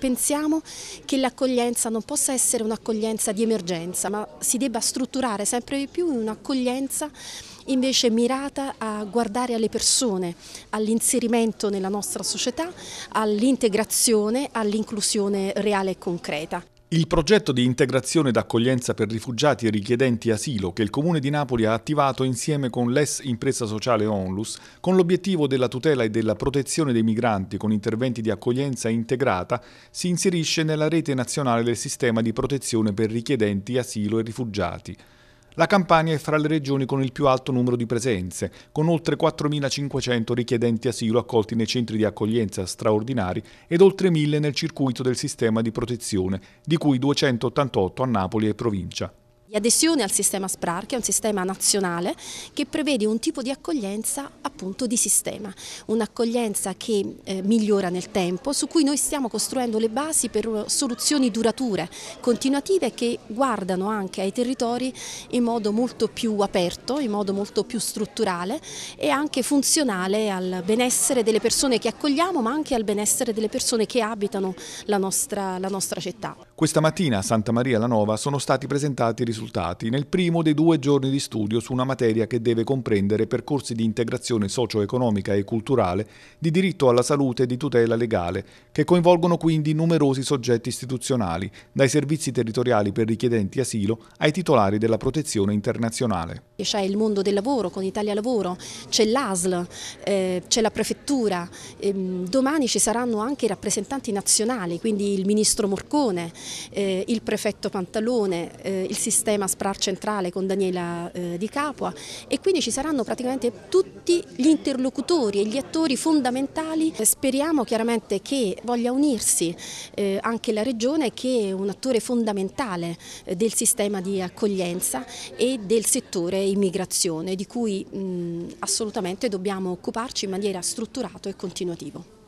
Pensiamo che l'accoglienza non possa essere un'accoglienza di emergenza, ma si debba strutturare sempre di più in un'accoglienza invece mirata a guardare alle persone, all'inserimento nella nostra società, all'integrazione, all'inclusione reale e concreta. Il progetto di integrazione ed accoglienza per rifugiati e richiedenti asilo che il Comune di Napoli ha attivato insieme con l'ES Impresa Sociale Onlus con l'obiettivo della tutela e della protezione dei migranti con interventi di accoglienza integrata si inserisce nella rete nazionale del sistema di protezione per richiedenti asilo e rifugiati. La Campania è fra le regioni con il più alto numero di presenze, con oltre 4.500 richiedenti asilo accolti nei centri di accoglienza straordinari ed oltre 1.000 nel circuito del sistema di protezione, di cui 288 a Napoli e provincia di adesione al sistema SPRAR, che è un sistema nazionale che prevede un tipo di accoglienza appunto di sistema, un'accoglienza che eh, migliora nel tempo, su cui noi stiamo costruendo le basi per eh, soluzioni durature, continuative che guardano anche ai territori in modo molto più aperto, in modo molto più strutturale e anche funzionale al benessere delle persone che accogliamo ma anche al benessere delle persone che abitano la nostra, la nostra città. Questa mattina a Santa Maria la Nova sono stati presentati i risultati nel primo dei due giorni di studio su una materia che deve comprendere percorsi di integrazione socio-economica e culturale, di diritto alla salute e di tutela legale, che coinvolgono quindi numerosi soggetti istituzionali, dai servizi territoriali per richiedenti asilo ai titolari della protezione internazionale. C'è il mondo del lavoro con Italia Lavoro, c'è l'ASL, eh, c'è la prefettura, eh, domani ci saranno anche i rappresentanti nazionali, quindi il ministro Morcone, eh, il prefetto Pantalone, eh, il sistema SPRAR centrale con Daniela eh, Di Capua e quindi ci saranno praticamente tutti gli interlocutori e gli attori fondamentali. Eh, speriamo chiaramente che voglia unirsi eh, anche la Regione che è un attore fondamentale eh, del sistema di accoglienza e del settore immigrazione di cui mh, assolutamente dobbiamo occuparci in maniera strutturata e continuativa.